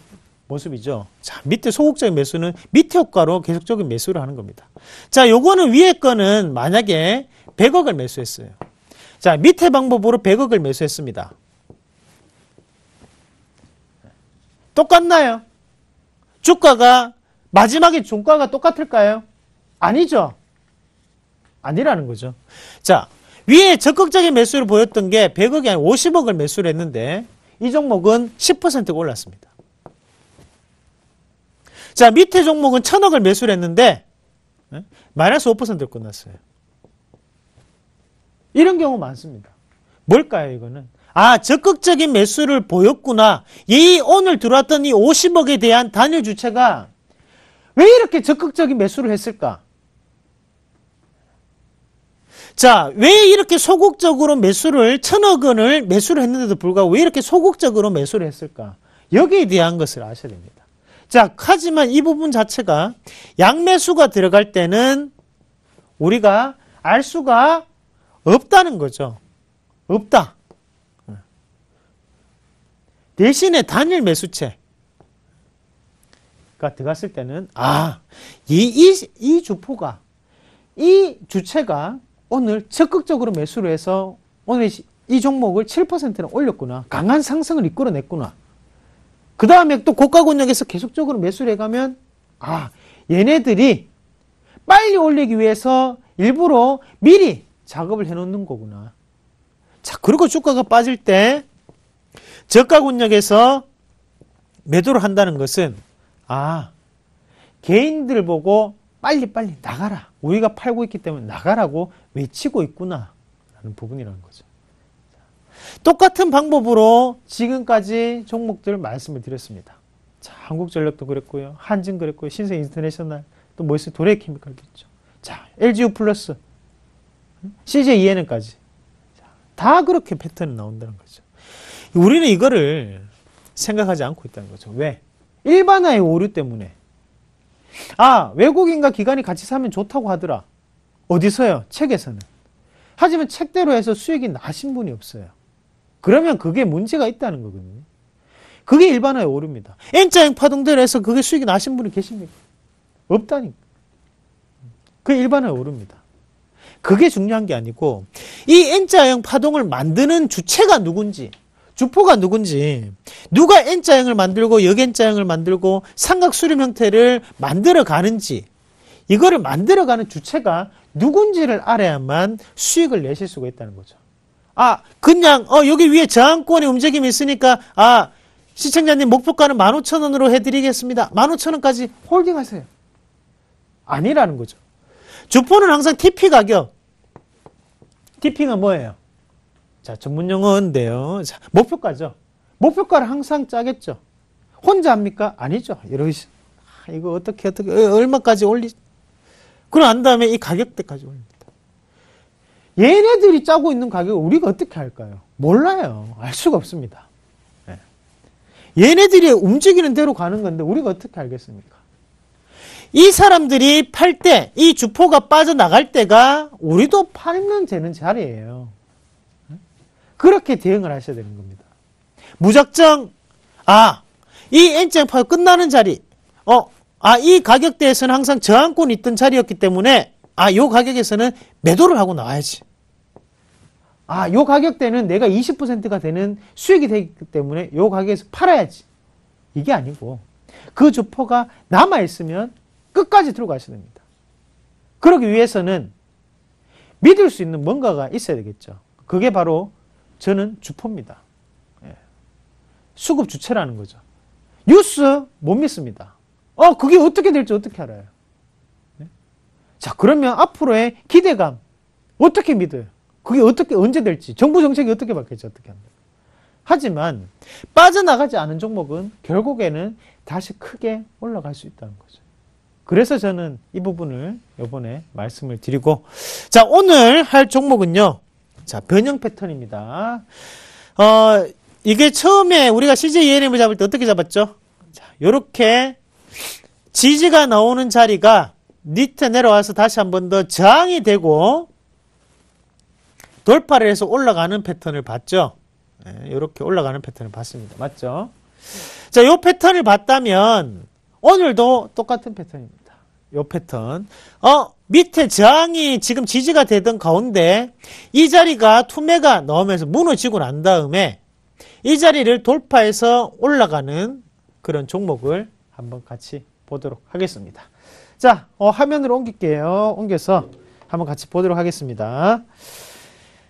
모습이죠. 자, 밑에 소극적인 매수는 밑에 효과로 계속적인 매수를 하는 겁니다. 자, 요거는 위에 거는 만약에 100억을 매수했어요. 자, 밑에 방법으로 100억을 매수했습니다. 똑같나요? 주가가 마지막에 종가가 똑같을까요? 아니죠. 아니라는 거죠. 자, 위에 적극적인 매수를 보였던 게 100억이 아니라 50억을 매수를 했는데 이 종목은 10%가 올랐습니다. 자 밑에 종목은 1000억을 매수를 했는데 예? 마이너스 5%를 끝났어요. 이런 경우 많습니다. 뭘까요 이거는? 아 적극적인 매수를 보였구나. 이 오늘 들어왔던 이 50억에 대한 단일 주체가 왜 이렇게 적극적인 매수를 했을까? 자, 왜 이렇게 소극적으로 매수를 천억 원을 매수를 했는데도 불구하고 왜 이렇게 소극적으로 매수를 했을까? 여기에 대한 것을 아셔야 됩니다. 자, 하지만 이 부분 자체가 양매수가 들어갈 때는 우리가 알 수가 없다는 거죠. 없다. 대신에 단일 매수체. 들어갔을 때는 아, 이, 이, 이 주포가 이 주체가 오늘 적극적으로 매수를 해서 오늘 이 종목을 7%는 올렸구나. 강한 상승을 이끌어냈구나. 그 다음에 또 고가 권역에서 계속적으로 매수를 해가면 아 얘네들이 빨리 올리기 위해서 일부러 미리 작업을 해놓는 거구나. 자 그리고 주가가 빠질 때 저가 권역에서 매도를 한다는 것은 아 개인들 보고 빨리빨리 나가라. 우리가 팔고 있기 때문에 나가라고 외치고 있구나. 라는 부분이라는 거죠. 똑같은 방법으로 지금까지 종목들 말씀을 드렸습니다. 자, 한국전력도 그랬고요. 한진 그랬고요. 신생인터내셔널또뭐 있어요? 도래케미칼도 있죠. 자, LGU 플러스, CJ ENN까지. 다 그렇게 패턴이 나온다는 거죠. 우리는 이거를 생각하지 않고 있다는 거죠. 왜? 일반화의 오류 때문에 아 외국인과 기관이 같이 사면 좋다고 하더라. 어디서요? 책에서는. 하지만 책대로 해서 수익이 나신 분이 없어요. 그러면 그게 문제가 있다는 거거든요. 그게 일반화의 오류입니다. N자형 파동대로 해서 그게 수익이 나신 분이 계십니까? 없다니까. 그게 일반화의 오류입니다. 그게 중요한 게 아니고 이 N자형 파동을 만드는 주체가 누군지 주포가 누군지 누가 N자형을 만들고 역N자형을 만들고 삼각수렴 형태를 만들어 가는지 이거를 만들어 가는 주체가 누군지를 알아야만 수익을 내실 수가 있다는 거죠. 아 그냥 어 여기 위에 저항권의 움직임이 있으니까 아 시청자님 목표가는 15,000원으로 해드리겠습니다. 15,000원까지 홀딩하세요. 아니라는 거죠. 주포는 항상 TP 가격. TP가 뭐예요? 자, 전문 용어인데요. 자, 목표가죠. 목표가를 항상 짜겠죠. 혼자 합니까? 아니죠. 여러분, 아, 이거 어떻게, 어떻게, 어, 얼마까지 올리, 그럼한 다음에 이 가격대까지 올립니다. 얘네들이 짜고 있는 가격을 우리가 어떻게 할까요? 몰라요. 알 수가 없습니다. 네. 얘네들이 움직이는 대로 가는 건데 우리가 어떻게 알겠습니까? 이 사람들이 팔 때, 이 주포가 빠져나갈 때가 우리도 팔면 되는 자리예요. 그렇게 대응을 하셔야 되는 겁니다. 무작정 아, 이엔쟁파이 끝나는 자리 어, 아, 이 가격대에서는 항상 저항권이 있던 자리였기 때문에 아, 요 가격에서는 매도를 하고 나와야지. 아, 요 가격대는 내가 20%가 되는 수익이 되기 때문에 요 가격에서 팔아야지. 이게 아니고 그 주포가 남아있으면 끝까지 들어가셔야 됩니다. 그러기 위해서는 믿을 수 있는 뭔가가 있어야 되겠죠. 그게 바로 저는 주포입니다. 예. 수급 주체라는 거죠. 뉴스 못 믿습니다. 어, 그게 어떻게 될지 어떻게 알아요? 예? 자, 그러면 앞으로의 기대감 어떻게 믿어요? 그게 어떻게 언제 될지 정부 정책이 어떻게 바뀔지 어떻게 합니다. 하지만 빠져나가지 않은 종목은 결국에는 다시 크게 올라갈 수 있다는 거죠. 그래서 저는 이 부분을 이번에 말씀을 드리고 자 오늘 할 종목은요. 자, 변형 패턴입니다. 어, 이게 처음에 우리가 CJ ENM을 잡을 때 어떻게 잡았죠? 자, 요렇게 지지가 나오는 자리가 밑에 내려와서 다시 한 번 더 저항이 되고 돌파를 해서 올라가는 패턴을 봤죠. 이렇게 네, 올라가는 패턴을 봤습니다. 맞죠? 자, 요 패턴을 봤다면 오늘도 똑같은 패턴입니다. 요 패턴. 어, 밑에 저항이 지금 지지가 되던 가운데 이 자리가 투매가 나오면서 무너지고 난 다음에 이 자리를 돌파해서 올라가는 그런 종목을 한번 같이 보도록 하겠습니다. 자, 어, 화면으로 옮길게요. 옮겨서 한번 같이 보도록 하겠습니다.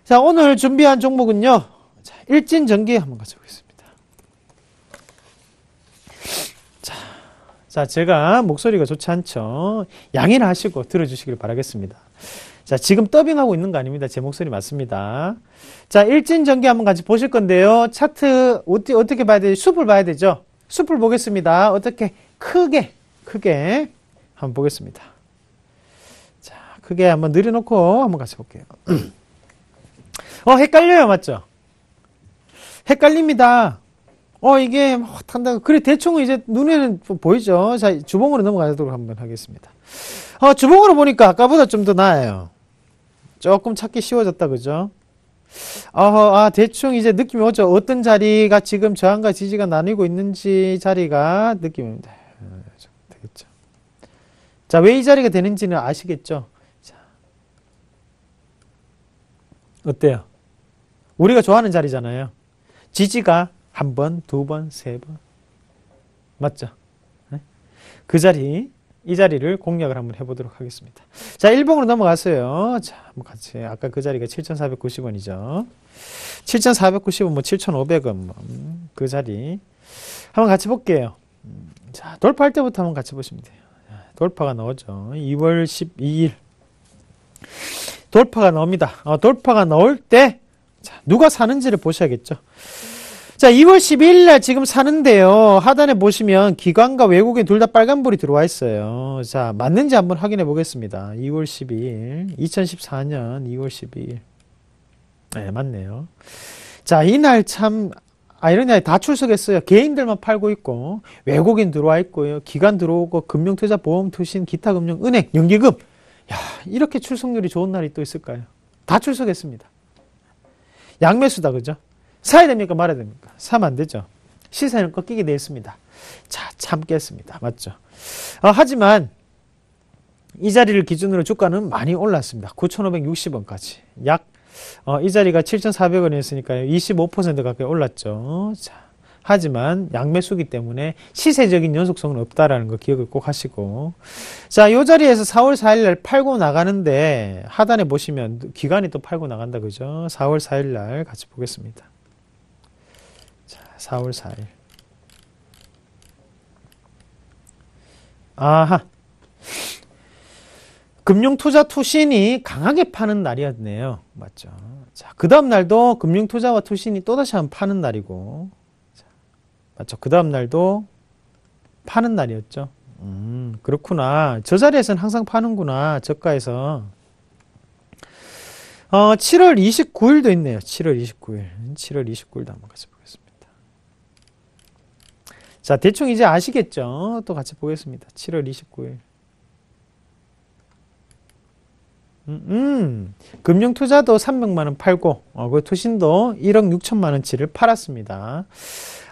자, 오늘 준비한 종목은요. 자, 일진전기 한번 같이 보겠습니다. 자, 제가 목소리가 좋지 않죠. 양해를 하시고 들어주시길 바라겠습니다. 자, 지금 더빙하고 있는 거 아닙니다. 제 목소리 맞습니다. 자, 일진 전개 한번 같이 보실 건데요. 차트 어떻게, 어떻게 봐야 되죠? 숲을 봐야 되죠. 숲을 보겠습니다. 어떻게 크게, 크게 한번 보겠습니다. 자, 크게 한번 늘려놓고 한번 같이 볼게요. <clears throat> 어, 헷갈려요. 맞죠? 헷갈립니다. 어 이게 막 뭐 탄다. 그래 대충 이제 눈에는 보이죠. 자 주봉으로 넘어가도록 한번 하겠습니다. 어 주봉으로 보니까 아까보다 좀 더 나아요. 조금 찾기 쉬워졌다 그죠? 어, 아 대충 이제 느낌이 오죠. 어떤 자리가 지금 저항과 지지가 나뉘고 있는지 자리가 느낌이 니다 어, 되겠죠. 자 왜 이 자리가 되는지는 아시겠죠? 자 어때요? 우리가 좋아하는 자리잖아요. 지지가 한 번, 두 번, 세 번. 맞죠? 네? 그 자리, 이 자리를 공략을 한번 해보도록 하겠습니다. 자, 1번으로 넘어가세요. 자, 한번 같이. 아까 그 자리가 7,490원이죠. 7,490원, 뭐 7,500원, 뭐, 음, 그 자리. 한번 같이 볼게요. 음, 자, 돌파할 때부터 한번 같이 보시면 돼요. 돌파가 나오죠. 2월 12일. 돌파가 나옵니다. 어, 돌파가 나올 때, 자, 누가 사는지를 보셔야겠죠. 자, 2월 12일 날 지금 사는데요. 하단에 보시면 기관과 외국인 둘 다 빨간불이 들어와 있어요. 자, 맞는지 한번 확인해 보겠습니다. 2월 12일, 2014년 2월 12일. 네, 맞네요. 자, 이날 참아이런날 다 출석했어요. 개인들만 팔고 있고 외국인 들어와 있고요. 기관 들어오고 금융투자, 보험, 투신, 기타 금융, 은행, 연기금. 야, 이렇게 출석률이 좋은 날이 또 있을까요? 다 출석했습니다. 양매수다, 그죠? 사야 됩니까? 말아야 됩니까? 사면 안 되죠. 시세는 꺾이게 되어 있습니다. 자, 참겠습니다. 맞죠? 어, 하지만 이 자리를 기준으로 주가는 많이 올랐습니다. 9,560원까지. 약, 어, 이 자리가 7,400원이었으니까요. 25% 가까이 올랐죠. 자, 하지만 양매수기 때문에 시세적인 연속성은 없다라는 거 기억을 꼭 하시고. 자, 요 자리에서 4월 4일날 팔고 나가는데 하단에 보시면 기간이 또 팔고 나간다. 그죠? 4월 4일날 같이 보겠습니다. 4월 4일. 아하. 금융투자 투신이 강하게 파는 날이었네요. 맞죠. 자, 그 다음 날도 금융투자와 투신이 또다시 한 파는 날이고. 자, 맞죠. 그 다음 날도 파는 날이었죠. 음, 그렇구나. 저 자리에서는 항상 파는구나. 저가에서. 어, 7월 29일도 있네요. 7월 29일. 7월 29일도 한번 가져볼게요. 자, 대충 이제 아시겠죠? 또 같이 보겠습니다. 7월 29일. 음, 음. 금융 투자도 300만원 팔고, 어, 그 투신도 1억 6천만원치를 팔았습니다.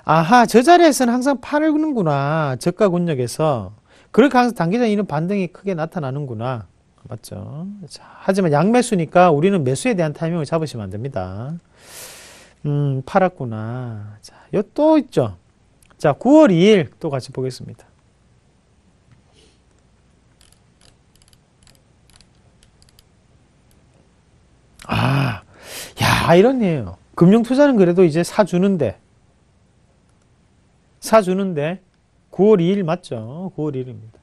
아하, 저 자리에서는 항상 팔는구나. 저가 권역에서. 그렇게 항상 단기적 이런 반등이 크게 나타나는구나. 맞죠? 자, 하지만 양매수니까 우리는 매수에 대한 타이밍을 잡으시면 안 됩니다. 음, 팔았구나. 자, 요 또 있죠? 자, 9월 2일 또 같이 보겠습니다. 아, 야, 이런 예요. 금융 투자는 그래도 이제 사주는데, 사주는데, 9월 2일 맞죠? 9월 1일입니다.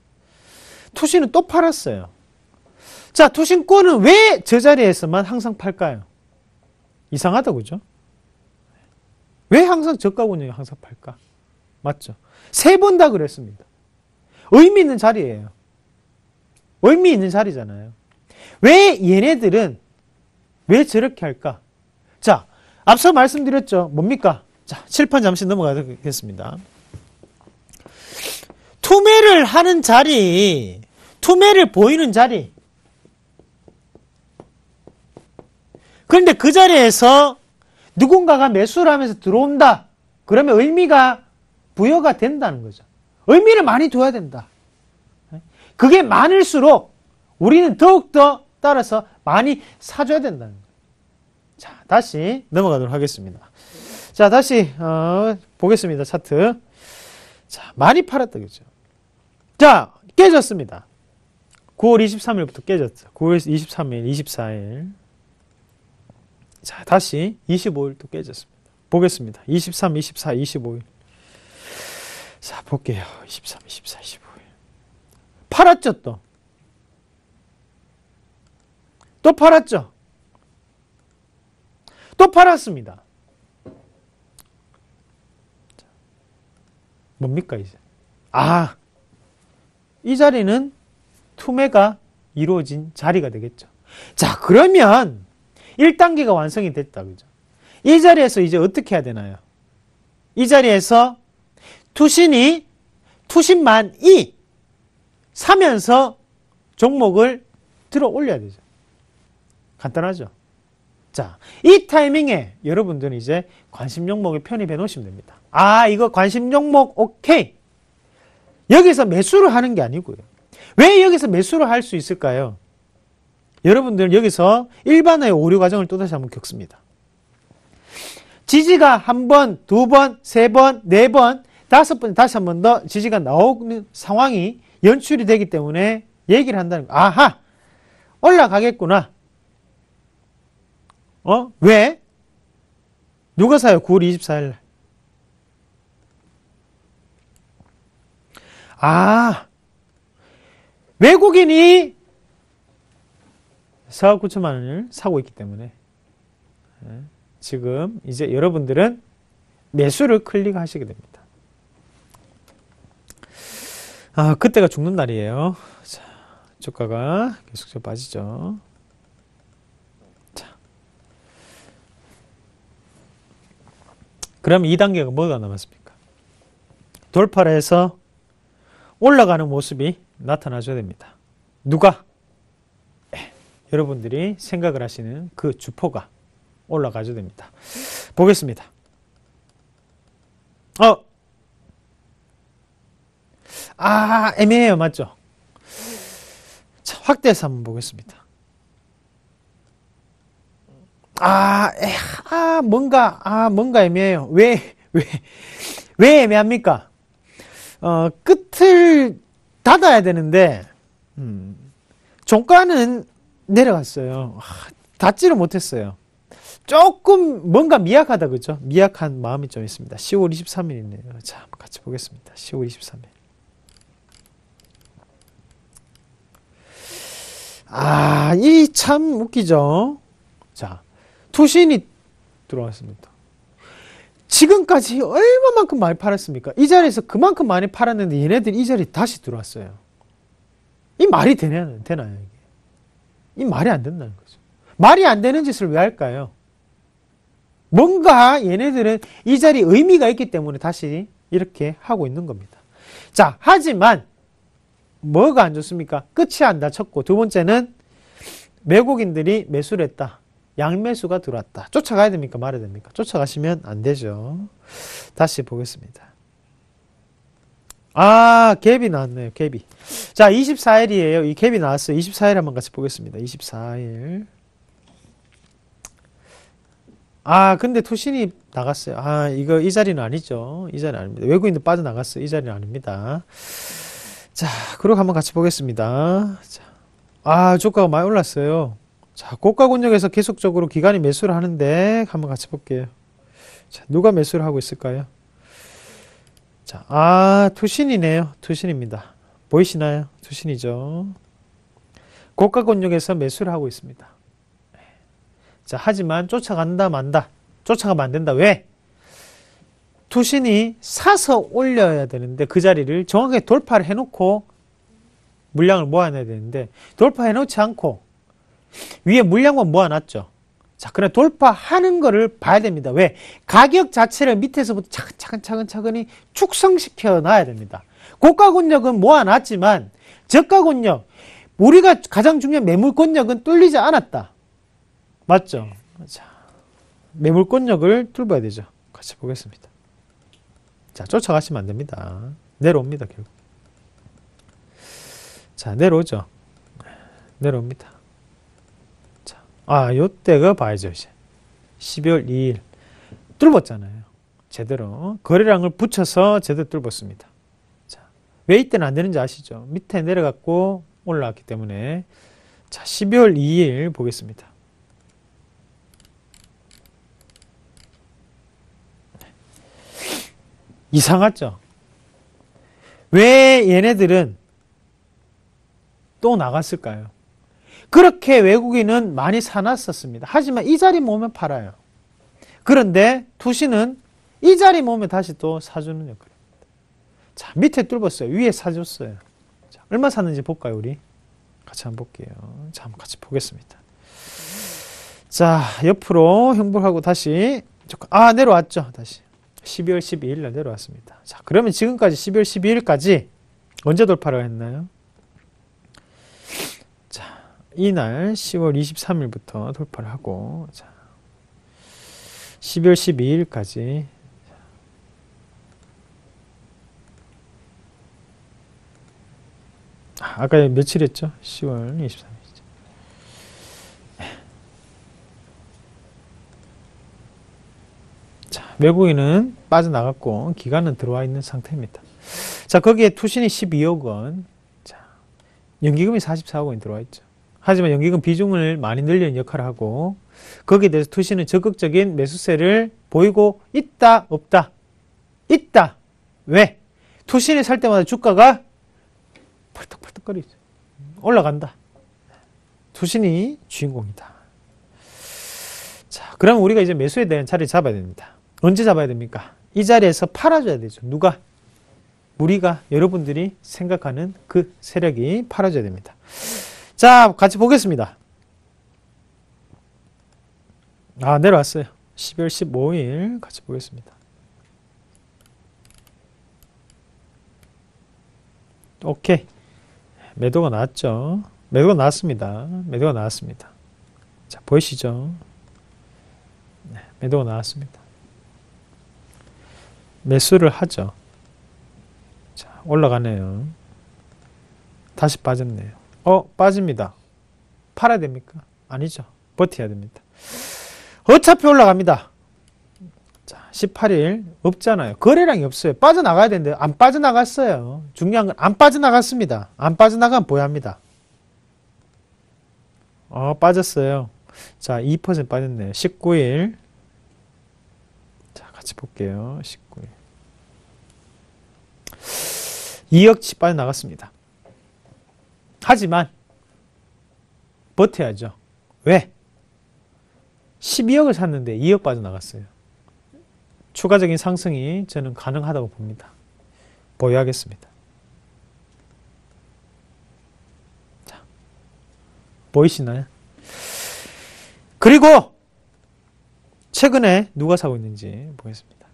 투신은 또 팔았어요. 자, 투신권은 왜저 자리에서만 항상 팔까요? 이상하다, 그죠? 왜 항상 저가 권역에 항상 팔까? 맞죠? 세 번 다 그랬습니다. 의미 있는 자리예요. 의미 있는 자리잖아요. 왜 얘네들은 왜 저렇게 할까? 자, 앞서 말씀드렸죠. 뭡니까? 자, 칠판 잠시 넘어가겠습니다. 투매를 하는 자리, 투매를 보이는 자리. 그런데 그 자리에서 누군가가 매수를 하면서 들어온다. 그러면 의미가 부여가 된다는 거죠. 의미를 많이 둬야 된다. 그게 많을수록 우리는 더욱더 따라서 많이 사줘야 된다는 거예요. 자, 다시 넘어가도록 하겠습니다. 자, 다시 어, 보겠습니다. 차트. 자, 많이 팔았다 그죠? 자, 깨졌습니다. 9월 23일부터 깨졌죠. 9월 23일, 24일. 자, 다시 25일 또 깨졌습니다. 보겠습니다. 23, 24, 25일. 자, 볼게요. 23, 24, 25. 팔았죠, 또. 또 팔았죠. 또 팔았습니다. 뭡니까, 이제? 아, 이 자리는 투매가 이루어진 자리가 되겠죠. 자, 그러면 1단계가 완성이 됐다, 그죠? 이 자리에서 이제 어떻게 해야 되나요? 이 자리에서 투신이 투신만이 사면서 종목을 들어 올려야 되죠. 간단하죠. 자, 이 타이밍에 여러분들은 이제 관심 종목에 편입해 놓으시면 됩니다. 아, 이거 관심 종목 오케이. 여기서 매수를 하는 게 아니고요. 왜 여기서 매수를 할 수 있을까요? 여러분들은 여기서 일반의 오류 과정을 또 다시 한번 겪습니다. 지지가 한 번, 두 번, 세 번, 네 번, 다섯 번 다시 한 번 더 지지가 나오는 상황이 연출이 되기 때문에 얘기를 한다는 거. 아하! 올라가겠구나. 어? 왜? 누가 사요? 9월 24일 날. 아, 외국인이 4억 9천만 원을 사고 있기 때문에 예, 지금 이제 여러분들은 매수를 클릭하시게 됩니다. 아, 그때가 죽는 날이에요. 자, 주가가 계속적 빠지죠. 자. 그러 2단계가 뭐가 남았습니까? 돌파를 해서 올라가는 모습이 나타나줘야 됩니다. 누가? 네. 여러분들이 생각을 하시는 그 주포가 올라가줘야 됩니다. 보겠습니다. 어, 아 애매해요 맞죠? 자, 확대해서 한번 보겠습니다. 아, 에, 아 뭔가 아 뭔가 애매해요. 왜 왜, 왜 애매합니까? 어, 끝을 닫아야 되는데 음, 종가는 내려갔어요. 아, 닫지를 못했어요. 조금 뭔가 미약하다 그죠? 미약한 마음이 좀 있습니다. 10월 23일이네요. 자, 같이 보겠습니다. 10월 23일. 아, 이 참 웃기죠. 자, 투신이 들어왔습니다. 지금까지 얼마만큼 많이 팔았습니까? 이 자리에서 그만큼 많이 팔았는데 얘네들이 이 자리 에 다시 들어왔어요. 이 말이 되냐, 되나요? 이게? 이 말이 안 된다는 거죠. 말이 안 되는 짓을 왜 할까요? 뭔가 얘네들은 이 자리 에 의미가 있기 때문에 다시 이렇게 하고 있는 겁니다. 자, 하지만 뭐가 안 좋습니까? 끝이 안 다쳤고 두 번째는 외국인들이 매수를 했다. 양매수가 들어왔다. 쫓아가야 됩니까? 말아야 됩니까? 쫓아가시면 안 되죠. 다시 보겠습니다. 아, 갭이 나왔네요. 갭이. 자, 24일이에요. 이 갭이 나왔어요. 24일 한번 같이 보겠습니다. 24일. 아, 근데 투신이 나갔어요. 아, 이거 이 자리는 아니죠. 이 자리는 아닙니다. 외국인도 빠져나갔어요. 이 자리는 아닙니다. 자, 그리고 한번 같이 보겠습니다. 자, 아, 주가가 많이 올랐어요. 자, 고가 권역에서 계속적으로 기간이 매수를 하는데 한번 같이 볼게요. 자, 누가 매수를 하고 있을까요? 자, 아, 투신이네요. 투신입니다. 보이시나요? 투신이죠. 고가 권역에서 매수를 하고 있습니다. 네. 자, 하지만 쫓아간다 만다. 쫓아가면 안 된다. 왜? 투신이 사서 올려야 되는데 그 자리를 정확하게 돌파를 해놓고 물량을 모아놔야 되는데 돌파해놓지 않고 위에 물량만 모아놨죠. 자, 그러나 돌파하는 거를 봐야 됩니다. 왜? 가격 자체를 밑에서부터 차근차근차근차근히 축성시켜 놔야 됩니다. 고가 권력은 모아놨지만 저가 권력 우리가 가장 중요한 매물 권력은 뚫리지 않았다. 맞죠? 자, 매물 권력을 뚫어야 되죠. 같이 보겠습니다. 자, 쫓아가시면 안 됩니다. 내려옵니다, 결국. 자, 내려오죠. 내려옵니다. 자, 아, 요때가 봐야죠, 이제. 12월 2일. 뚫었잖아요. 제대로. 거래량을 붙여서 제대로 뚫었습니다. 자, 왜 이때는 안 되는지 아시죠? 밑에 내려갔고 올라왔기 때문에. 자, 12월 2일 보겠습니다. 이상하죠? 왜 얘네들은 또 나갔을까요? 그렇게 외국인은 많이 사놨었습니다. 하지만 이 자리 몸에 팔아요. 그런데 투시는 이 자리 몸에 다시 또 사주는 역할입니다. 자, 밑에 뚫었어요. 위에 사줬어요. 자, 얼마 샀는지 볼까요, 우리? 같이 한번 볼게요. 자, 한번 같이 보겠습니다. 자, 옆으로 형복하고 다시 아, 내려왔죠. 다시. 12월 12일 날 내려왔습니다. 자, 그러면 지금까지 12월 12일까지 언제 돌파를 했나요? 자, 이날 10월 23일부터 돌파를 하고 자, 12월 12일까지 아, 아까 며칠 했죠? 10월 23일 외국인은 빠져나갔고 기간은 들어와 있는 상태입니다. 자 거기에 투신이 12억 원, 자 연기금이 44억 원 들어와 있죠. 하지만 연기금 비중을 많이 늘리는 역할을 하고 거기에 대해서 투신은 적극적인 매수세를 보이고 있다 없다 있다 왜 투신이 살 때마다 주가가 펄떡펄떡거리죠. 올라간다. 투신이 주인공이다. 자, 그러 우리가 이제 매수에 대한 차를 잡아야 됩니다. 언제 잡아야 됩니까? 이 자리에서 팔아줘야 되죠. 누가? 우리가 여러분들이 생각하는 그 세력이 팔아줘야 됩니다. 자, 같이 보겠습니다. 아, 내려왔어요. 12월 15일 같이 보겠습니다. 오케이. 매도가 나왔죠. 매도가 나왔습니다. 매도가 나왔습니다. 자, 보이시죠? 네, 매도가 나왔습니다. 매수를 하죠. 자, 올라가네요. 다시 빠졌네요. 어, 빠집니다. 팔아야 됩니까? 아니죠. 버텨야 됩니다. 어차피 올라갑니다. 자, 18일 없잖아요. 거래량이 없어요. 빠져나가야 되는데 안 빠져나갔어요. 중요한 건 안 빠져나갔습니다. 안 빠져나가면 보여합니다. 어, 빠졌어요. 자, 2% 빠졌네요. 19일. 자, 같이 볼게요. 19일. 2억치 빠져나갔습니다. 하지만 버텨야죠. 왜? 12억을 샀는데 2억 빠져나갔어요. 추가적인 상승이 저는 가능하다고 봅니다. 보유하겠습니다. 자, 보이시나요? 그리고 최근에 누가 사고 있는지 보겠습니다.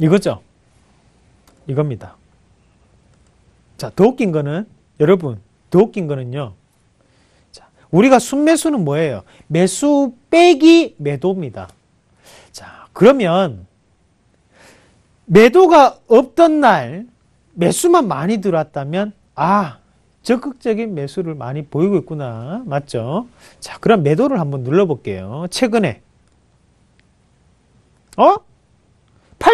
이거죠. 이겁니다. 자, 더 웃긴 거는 여러분, 더 웃긴 거는요. 자, 우리가 순매수는 뭐예요? 매수 빼기 매도입니다. 자, 그러면 매도가 없던 날 매수만 많이 들어왔다면 아, 적극적인 매수를 많이 보이고 있구나. 맞죠? 자, 그럼 매도를 한번 눌러볼게요. 최근에. 어?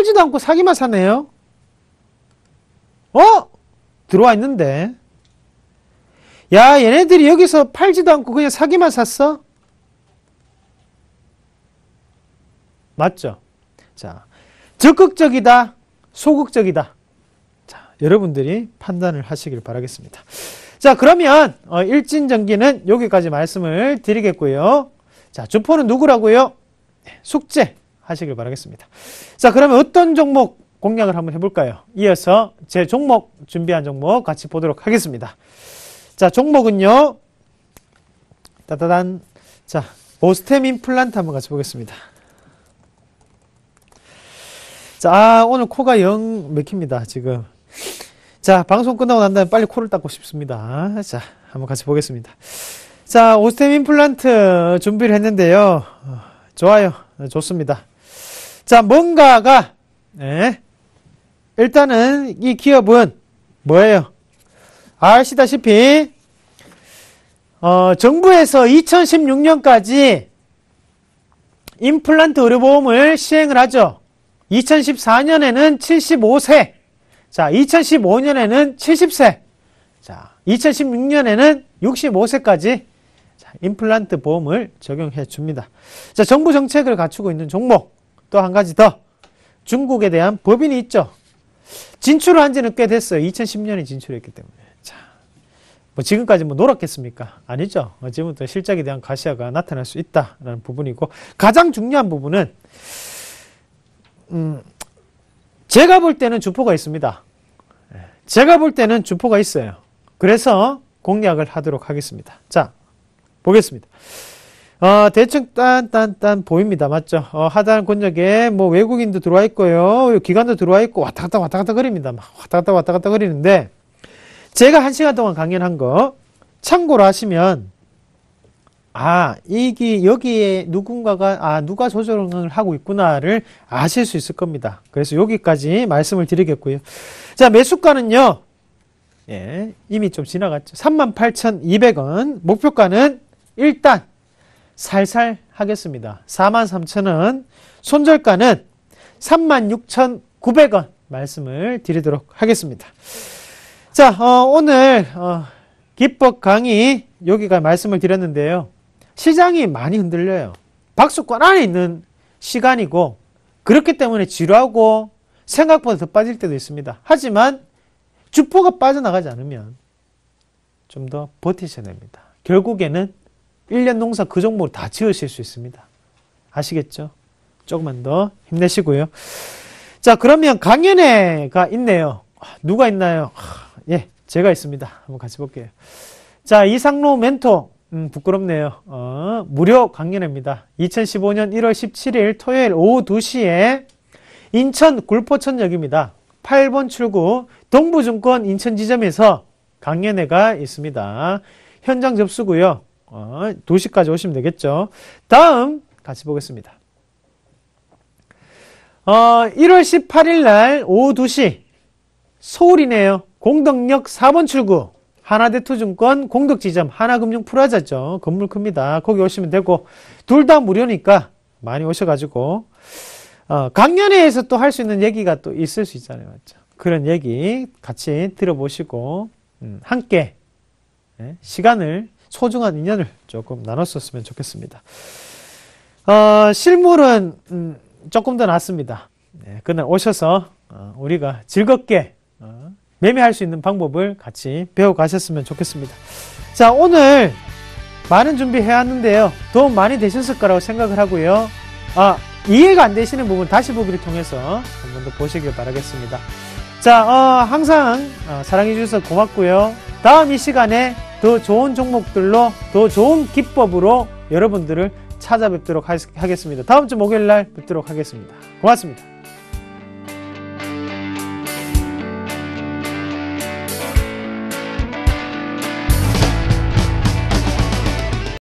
팔지도 않고 사기만 사네요. 어? 들어와 있는데. 야, 얘네들이 여기서 팔지도 않고 그냥 사기만 샀어? 맞죠? 자, 적극적이다, 소극적이다. 자, 여러분들이 판단을 하시길 바라겠습니다. 자, 그러면 어, 일진전기는 여기까지 말씀을 드리겠고요. 자, 주포는 누구라고요? 숙제, 하시길 바라겠습니다. 자, 그러면 어떤 종목 공략을 한번 해볼까요? 이어서 제 종목 준비한 종목 같이 보도록 하겠습니다. 자, 종목은요. 따다단. 자, 보스테민 플란트 한번 같이 보겠습니다. 자, 아, 오늘 코가 영 맥힙니다, 지금. 자, 방송 끝나고 난 다음에 빨리 코를 닦고 싶습니다. 자, 한번 같이 보겠습니다. 자, 오스템 임플란트 준비를 했는데요. 어, 좋아요. 좋습니다. 자, 뭔가가 예, 일단은 이 기업은 뭐예요? 아시다시피 어, 정부에서 2016년까지 임플란트 의료보험을 시행을 하죠. 2014년에는 75세, 자 2015년에는 70세, 자 2016년에는 65세까지 임플란트 보험을 적용해 줍니다. 자 정부 정책을 갖추고 있는 종목 또한 가지 더 중국에 대한 법인이 있죠. 진출을 한 지는 꽤 됐어요. 2010년에 진출했기 때문에. 자, 뭐 지금까지 뭐 놀았겠습니까? 아니죠. 어, 지금부터 실적에 대한 가시화가 나타날 수 있다라는 부분이고 가장 중요한 부분은 음, 제가 볼 때는 주포가 있습니다. 예, 제가 볼 때는 주포가 있어요. 그래서 공략을 하도록 하겠습니다. 자, 보겠습니다. 어, 대충 딴딴딴 보입니다. 맞죠? 어, 하단 권역에 뭐 외국인도 들어와 있고요. 기관도 들어와 있고 왔다 갔다 왔다 갔다 그립니다. 왔다 갔다 왔다 갔다 그리는데 제가 한 시간 동안 강연한 거 참고로 하시면 아, 이게 여기에 누군가가 아, 누가 조정을 하고 있구나를 아실 수 있을 겁니다. 그래서 여기까지 말씀을 드리겠고요. 자, 매수가는요. 예, 이미 좀 지나갔죠. 38,200원. 목표가는 일단 살살 하겠습니다. 43,000원. 손절가는 36,900원 말씀을 드리도록 하겠습니다. 자, 어, 오늘 어, 기법 강의 여기가 말씀을 드렸는데요. 시장이 많이 흔들려요. 박수권 안에 있는 시간이고 그렇기 때문에 지루하고 생각보다 더 빠질 때도 있습니다. 하지만 주포가 빠져나가지 않으면 좀 더 버티셔야 됩니다. 결국에는 1년 농사 그종목을다 지으실 수 있습니다. 아시겠죠? 조금만 더 힘내시고요. 자, 그러면 강연회가 있네요. 아, 누가 있나요? 아, 예, 제가 있습니다. 한번 같이 볼게요. 자, 이상로 멘토. 음, 부끄럽네요. 어, 무료 강연회입니다. 2015년 1월 17일 토요일 오후 2시에 인천 굴포천역입니다. 8번 출구 동부증권 인천지점에서 강연회가 있습니다. 현장 접수고요. 어, 도시까지 오시면 되겠죠. 다음 같이 보겠습니다. 어, 1월 18일 날 오후 2시 서울이네요. 공덕역 4번 출구 하나대투증권 공덕지점 하나금융 프라자죠. 건물 큽니다. 거기 오시면 되고 둘 다 무료니까 많이 오셔가지고 어, 강연회에서 또 할 수 있는 얘기가 또 있을 수 있잖아요. 맞죠? 그런 얘기 같이 들어보시고 음, 함께 네, 시간을 소중한 인연을 조금 나눴었으면 좋겠습니다. 어, 실물은 음, 조금 더 낫습니다. 네, 그날 오셔서 어, 우리가 즐겁게 어, 매매할 수 있는 방법을 같이 배워가셨으면 좋겠습니다. 자 오늘 많은 준비해야 는데요 도움 많이 되셨을 거라고 생각을 하고요. 아 이해가 안 되시는 부분 다시 보기를 통해서 한 번 더 보시길 바라겠습니다. 자, 어, 항상 어, 사랑해주셔서 고맙고요. 다음 이 시간에 더 좋은 종목들로 더 좋은 기법으로 여러분들을 찾아뵙도록 하겠습니다. 다음 주 목요일 날 뵙도록 하겠습니다. 고맙습니다.